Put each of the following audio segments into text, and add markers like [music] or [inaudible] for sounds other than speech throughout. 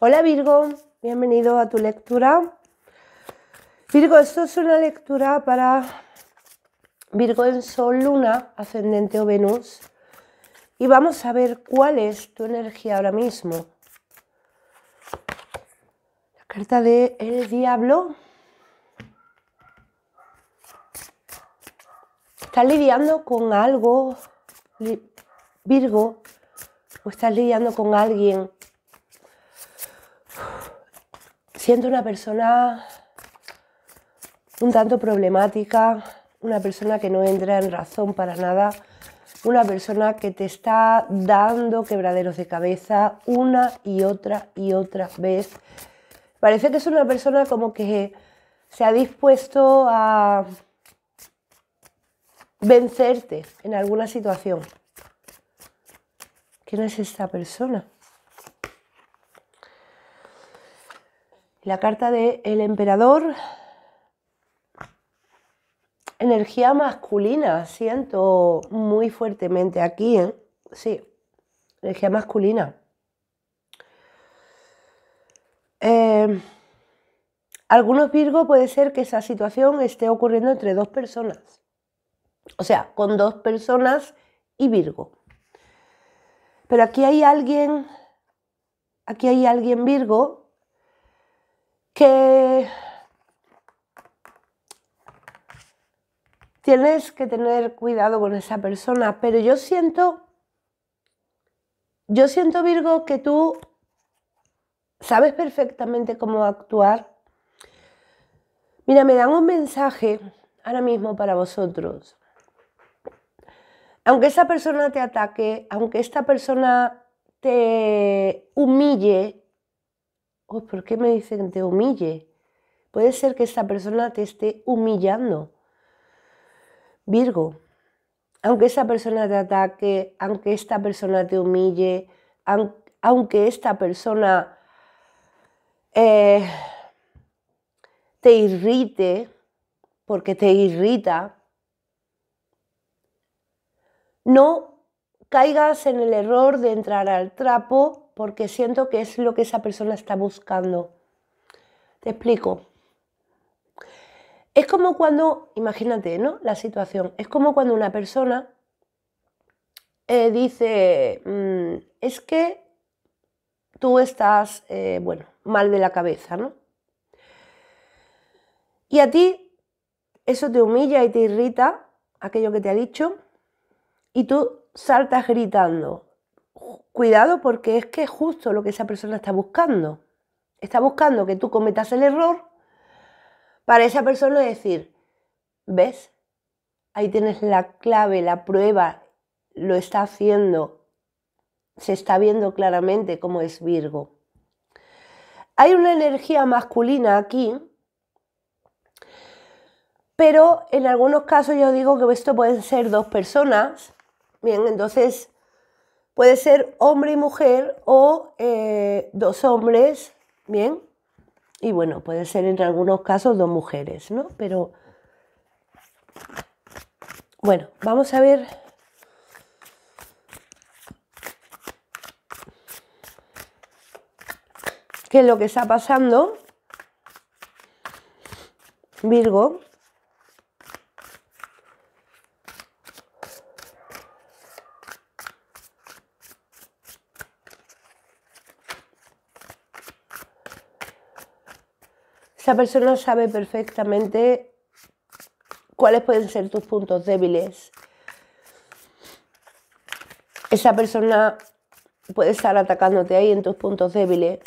Hola Virgo, bienvenido a tu lectura. Virgo, esto es una lectura para Virgo en Sol, Luna, Ascendente o Venus. Y vamos a ver cuál es tu energía ahora mismo. La carta de El Diablo. ¿Estás lidiando con algo, Virgo? ¿O estás lidiando con alguien Siento una persona un tanto problemática, una persona que no entra en razón para nada, una persona que te está dando quebraderos de cabeza una y otra y otra vez. Parece que es una persona como que se ha dispuesto a vencerte en alguna situación. ¿Quién es esta persona? La carta del emperador, energía masculina, siento muy fuertemente aquí, ¿eh? Sí, energía masculina. Em, algunos Virgo puede ser que esa situación esté ocurriendo entre dos personas. O sea, con dos personas y Virgo. Pero aquí hay alguien, aquí hay alguien Virgo que tienes que tener cuidado con esa persona, pero yo siento, yo siento Virgo que tú sabes perfectamente cómo actuar. Mira, me dan un mensaje ahora mismo para vosotros. Aunque esa persona te ataque, aunque esta persona te humille, Oh, ¿por qué me dicen que te humille? Puede ser que esta persona te esté humillando. Virgo, aunque esta persona te ataque, aunque esta persona te humille, aunque esta persona eh, te irrite, porque te irrita, no caigas en el error de entrar al trapo porque siento que es lo que esa persona está buscando. Te explico. Es como cuando, imagínate, ¿no? La situación. Es como cuando una persona eh, dice, mm, es que tú estás, eh, bueno, mal de la cabeza, ¿no? Y a ti eso te humilla y te irrita, aquello que te ha dicho, y tú saltas gritando, cuidado porque es que es justo lo que esa persona está buscando. Está buscando que tú cometas el error para esa persona decir, ¿ves? Ahí tienes la clave, la prueba, lo está haciendo, se está viendo claramente cómo es Virgo. Hay una energía masculina aquí, pero en algunos casos yo digo que esto pueden ser dos personas. Bien, entonces Puede ser hombre y mujer o eh, dos hombres, ¿bien? Y bueno, puede ser en algunos casos dos mujeres, ¿no? Pero bueno, vamos a ver qué es lo que está pasando. Virgo. Esa persona sabe perfectamente cuáles pueden ser tus puntos débiles. Esa persona puede estar atacándote ahí en tus puntos débiles.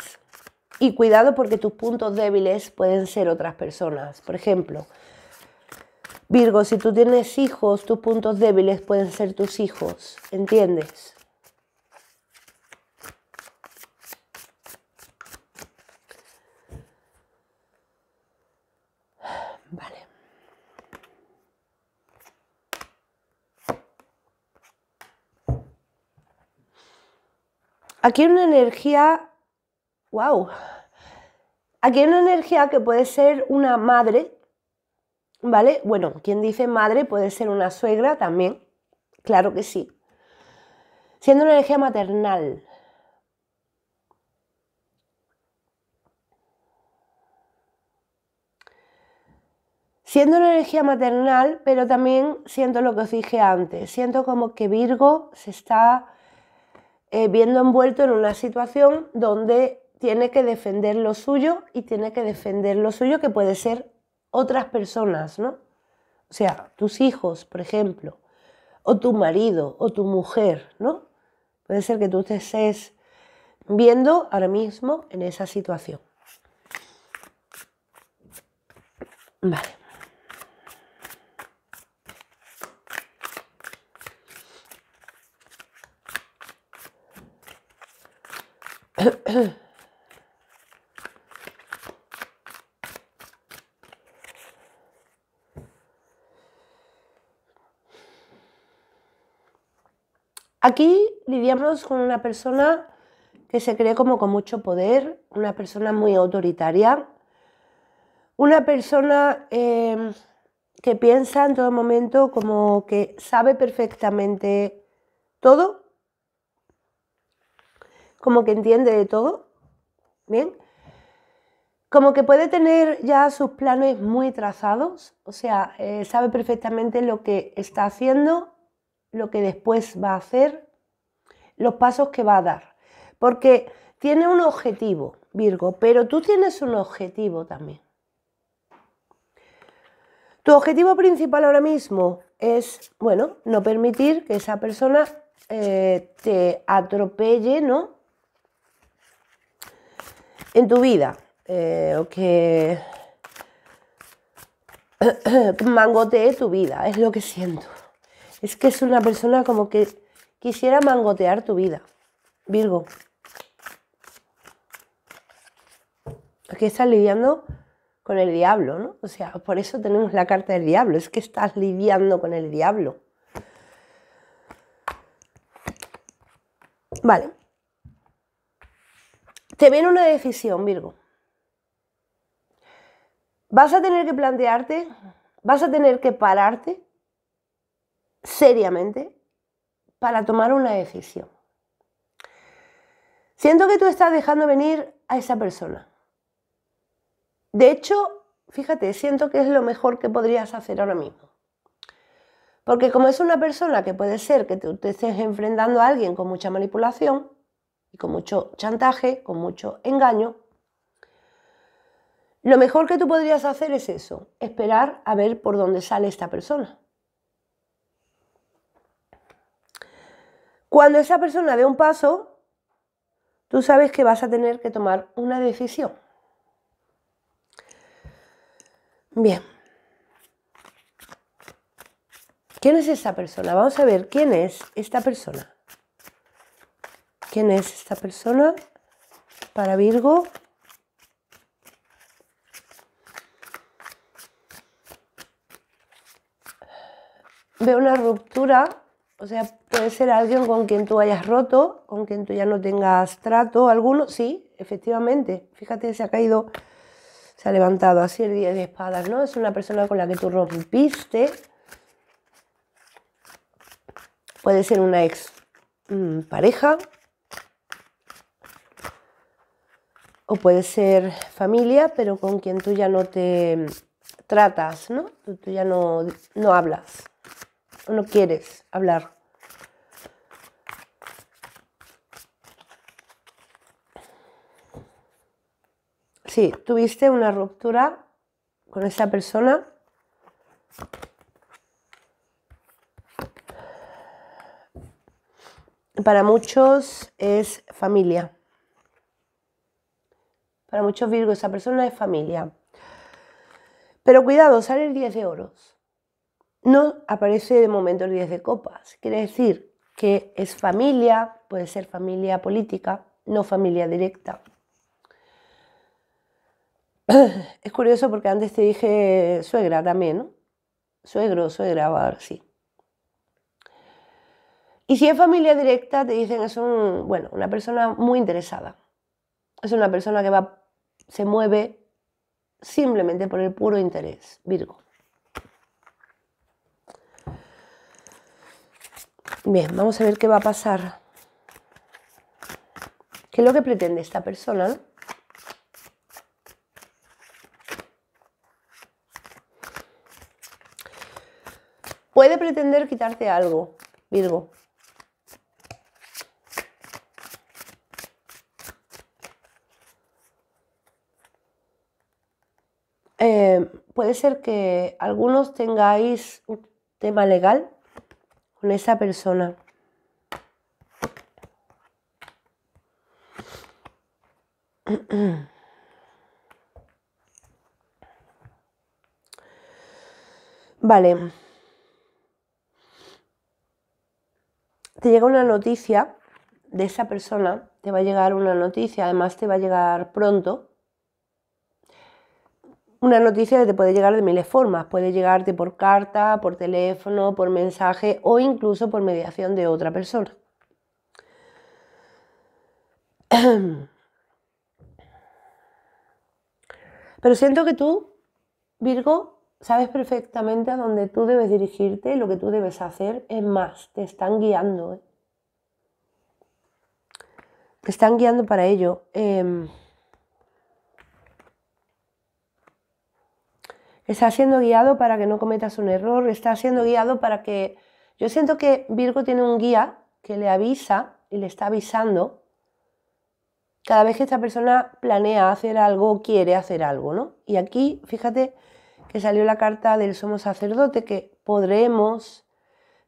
Y cuidado porque tus puntos débiles pueden ser otras personas. Por ejemplo, Virgo, si tú tienes hijos, tus puntos débiles pueden ser tus hijos, ¿entiendes? Aquí hay una energía, wow, aquí hay una energía que puede ser una madre, ¿vale? Bueno, quien dice madre puede ser una suegra también, claro que sí. Siendo una energía maternal, Siendo una energía maternal, pero también siento lo que os dije antes. Siento como que Virgo se está eh, viendo envuelto en una situación donde tiene que defender lo suyo y tiene que defender lo suyo que puede ser otras personas, ¿no? O sea, tus hijos, por ejemplo, o tu marido, o tu mujer, ¿no? Puede ser que tú te estés viendo ahora mismo en esa situación. Vale. [coughs] Aquí lidiamos con una persona que se cree como con mucho poder, una persona muy autoritaria, una persona em, que piensa en todo momento como que sabe perfectamente todo como que entiende de todo, ¿bien? Como que puede tener ya sus planes muy trazados, o sea, eh, sabe perfectamente lo que está haciendo, lo que después va a hacer, los pasos que va a dar, porque tiene un objetivo, Virgo, pero tú tienes un objetivo también. Tu objetivo principal ahora mismo es, bueno, no permitir que esa persona eh, te atropelle, ¿no? en tu vida o que mangotee tu vida, es lo que siento. Es que es una persona como que quisiera mangotear tu vida. Virgo. que estás lidiando con el diablo, ¿no? O sea, por eso tenemos la carta del diablo, es que estás lidiando con el diablo. Vale. Te viene una decisión, Virgo. Vas a tener que plantearte, vas a tener que pararte seriamente para tomar una decisión. Siento que tú estás dejando venir a esa persona. De hecho, fíjate, siento que es lo mejor que podrías hacer ahora mismo. Porque como es una persona que puede ser que tú te estés enfrentando a alguien con mucha manipulación, y con mucho chantaje, con mucho engaño, lo mejor que tú podrías hacer es eso, esperar a ver por dónde sale esta persona. Cuando esa persona dé un paso, tú sabes que vas a tener que tomar una decisión. Bien. ¿Quién es esa persona? Vamos a ver quién es esta persona. ¿Quién es esta persona? Para Virgo. Veo una ruptura, o sea, puede ser alguien con quien tú hayas roto, con quien tú ya no tengas trato alguno. Sí, efectivamente. Fíjate, se ha caído, se ha levantado así el 10 de espadas, ¿no? Es una persona con la que tú rompiste. Puede ser una ex mm, pareja, o puede ser familia, pero con quien tú ya no te tratas, ¿no? Tú, ya no, no hablas, o no quieres hablar. Sí, tuviste una ruptura con esa persona. Para muchos es familia. Para muchos virgos esa persona es familia. Pero cuidado, sale el 10 de oros. No aparece de momento el 10 de copas. Quiere decir que es familia, puede ser familia política, no familia directa. [clears throat] Es curioso porque antes te dije suegra también, ¿no? Suegro, suegra, va a ver, sí. Y si es familia directa, te dicen es un, bueno, una persona muy interesada. Es una persona que va se mueve simplemente por el puro interés, Virgo. Bien, vamos a ver qué va a pasar. ¿Qué es lo que pretende esta persona? Puede pretender quitarte algo, Virgo. Eh, puede ser que algunos tengáis un tema legal con esa persona. [clears throat] Vale. Te llega una noticia de esa persona, te va a llegar una noticia, además te va a llegar pronto una noticia que te puede llegar de miles formas. Puede llegarte por carta, por teléfono, por mensaje o incluso por mediación de otra persona. [clears throat] Pero siento que tú, Virgo, sabes perfectamente a dónde tú debes dirigirte, y lo que tú debes hacer. Es más, te están guiando. ¿eh? Te están guiando para ello. Em, Está siendo guiado para que no cometas un error, está siendo guiado para que... Yo siento que Virgo tiene un guía que le avisa y le está avisando cada vez que esta persona planea hacer algo, quiere hacer algo, ¿no? Y aquí, fíjate que salió la carta del somos sacerdote que podremos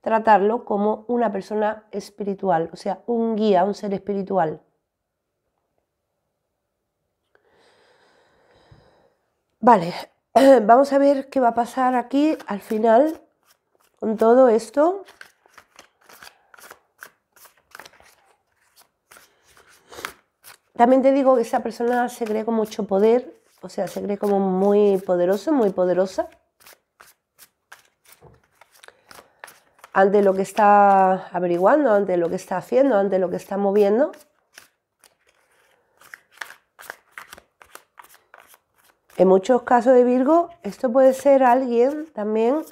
tratarlo como una persona espiritual, o sea, un guía, un ser espiritual. Vale, [clears throat] Vamos a ver qué va a pasar aquí al final con todo esto. También te digo que esa persona se cree con mucho poder, o sea, se cree como muy poderoso, muy poderosa. Ante lo que está averiguando, ante lo que está haciendo, ante lo que está moviendo. En muchos casos de Virgo, esto puede ser alguien también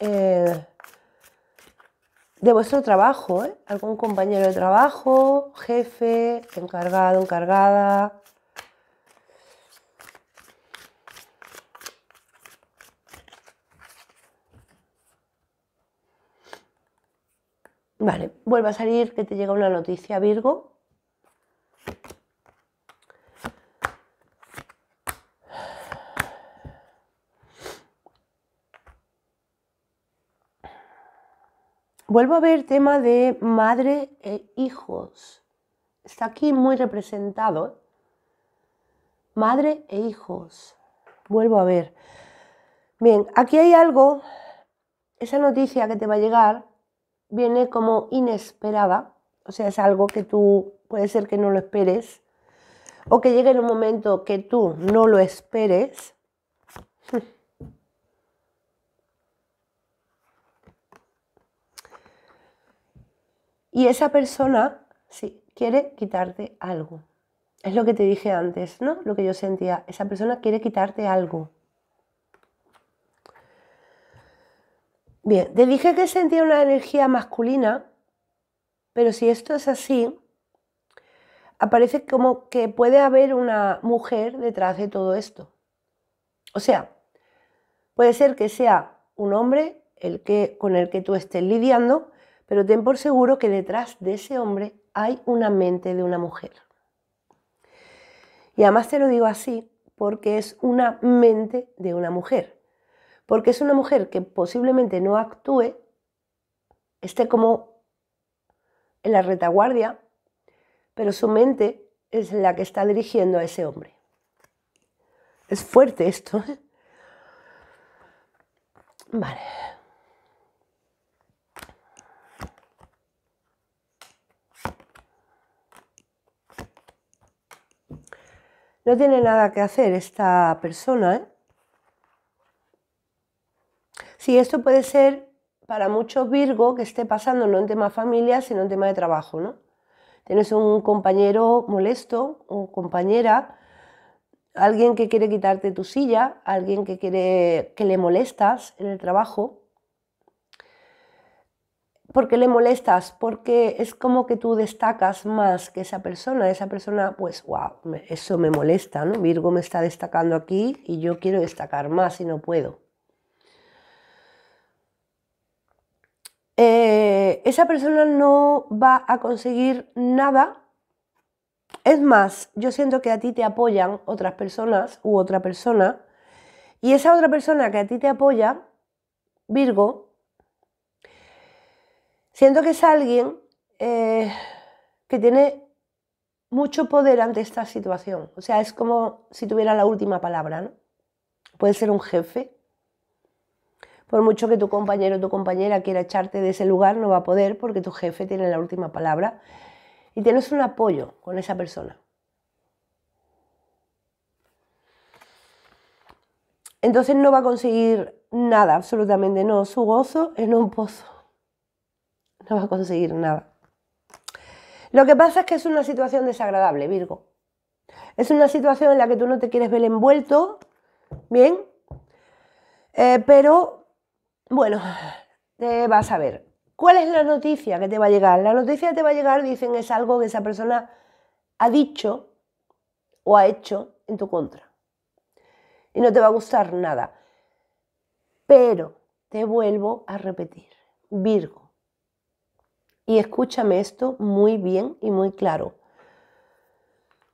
eh, de vuestro trabajo, ¿eh? algún compañero de trabajo, jefe, encargado, encargada. Vale, vuelve a salir que te llega una noticia Virgo Vuelvo a ver tema de madre e hijos. Está aquí muy representado. Madre e hijos. Vuelvo a ver. Bien, aquí hay algo. Esa noticia que te va a llegar viene como inesperada. O sea, es algo que tú puede ser que no lo esperes. O que llegue en un momento que tú no lo esperes. [laughs] Y esa persona, sí, quiere quitarte algo. Es lo que te dije antes, ¿no? Lo que yo sentía. Esa persona quiere quitarte algo. Bien, te dije que sentía una energía masculina, pero si esto es así, aparece como que puede haber una mujer detrás de todo esto. O sea, puede ser que sea un hombre el que, con el que tú estés lidiando, pero ten por seguro que detrás de ese hombre hay una mente de una mujer. Y además te lo digo así porque es una mente de una mujer, porque es una mujer que posiblemente no actúe, esté como en la retaguardia, pero su mente es la que está dirigiendo a ese hombre. Es fuerte esto. ¿eh? Vale. No tiene nada que hacer esta persona. ¿eh? Sí, esto puede ser para muchos Virgo que esté pasando no en tema familia, sino en tema de trabajo, ¿no? Tienes un compañero molesto o compañera, alguien que quiere quitarte tu silla, alguien que quiere que le molestas en el trabajo, qué le molestas, porque es como que tú destacas más que esa persona. Esa persona, pues, wow, eso me molesta, ¿no? Virgo me está destacando aquí y yo quiero destacar más y no puedo. Eh, esa persona no va a conseguir nada. Es más, yo siento que a ti te apoyan otras personas u otra persona. Y esa otra persona que a ti te apoya, Virgo, Siento que es alguien eh, que tiene mucho poder ante esta situación. O sea, es como si tuviera la última palabra, ¿no? Puede ser un jefe. Por mucho que tu compañero o tu compañera quiera echarte de ese lugar, no va a poder porque tu jefe tiene la última palabra y tienes un apoyo con esa persona. Entonces no va a conseguir nada, absolutamente no. Su gozo en un pozo no vas a conseguir nada. Lo que pasa es que es una situación desagradable, Virgo. Es una situación en la que tú no te quieres ver envuelto, ¿bien? Eh, pero, bueno, te vas a ver. ¿Cuál es la noticia que te va a llegar? La noticia que te va a llegar, dicen, es algo que esa persona ha dicho o ha hecho en tu contra. Y no te va a gustar nada. Pero te vuelvo a repetir, Virgo, y escúchame esto muy bien y muy claro.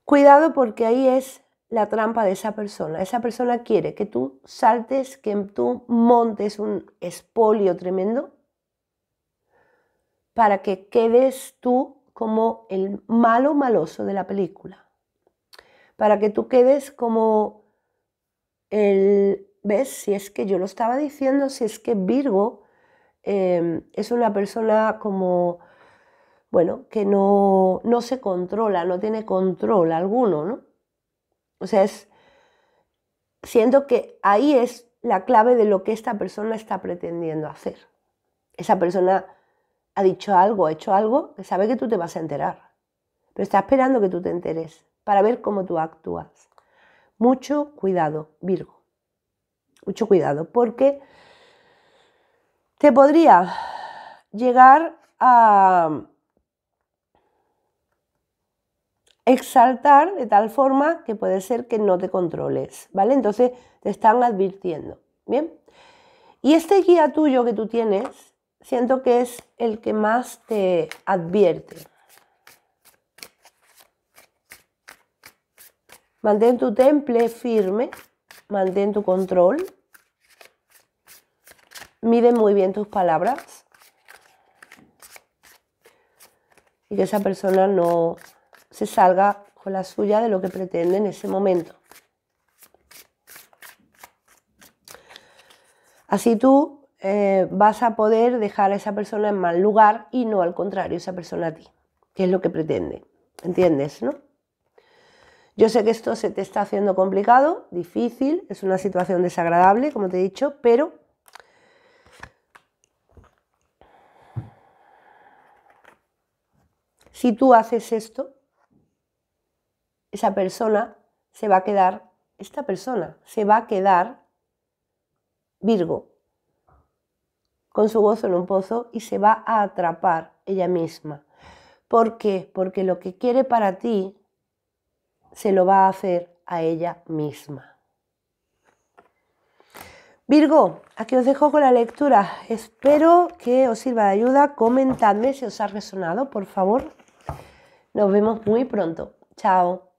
Cuidado porque ahí es la trampa de esa persona. Esa persona quiere que tú saltes, que tú montes un espolio tremendo para que quedes tú como el malo maloso de la película. Para que tú quedes como el, ¿ves? Si es que yo lo estaba diciendo, si es que Virgo Em, es una persona como, bueno, que no, no se controla, no tiene control alguno, ¿no? O sea, es, siento que ahí es la clave de lo que esta persona está pretendiendo hacer. Esa persona ha dicho algo, ha hecho algo, que sabe que tú te vas a enterar, pero está esperando que tú te enteres para ver cómo tú actúas. Mucho cuidado, Virgo. Mucho cuidado, porque te podría llegar a exaltar de tal forma que puede ser que no te controles, ¿vale? Entonces te están advirtiendo, ¿bien? Y este guía tuyo que tú tienes, siento que es el que más te advierte. Mantén tu temple firme, mantén tu control, mide muy bien tus palabras y que esa persona no se salga con la suya de lo que pretende en ese momento. Así tú eh, vas a poder dejar a esa persona en mal lugar y no al contrario, esa persona a ti, que es lo que pretende. ¿Entiendes? ¿No? Yo sé que esto se te está haciendo complicado, difícil, es una situación desagradable, como te he dicho, pero Si tú haces esto, esa persona se va a quedar, esta persona se va a quedar Virgo, con su gozo en un pozo y se va a atrapar ella misma. ¿Por qué? Porque lo que quiere para ti se lo va a hacer a ella misma. Virgo, aquí os dejo con la lectura. Espero que os sirva de ayuda. Comentadme si os ha resonado, por favor. Nos vemos muy pronto. Chao.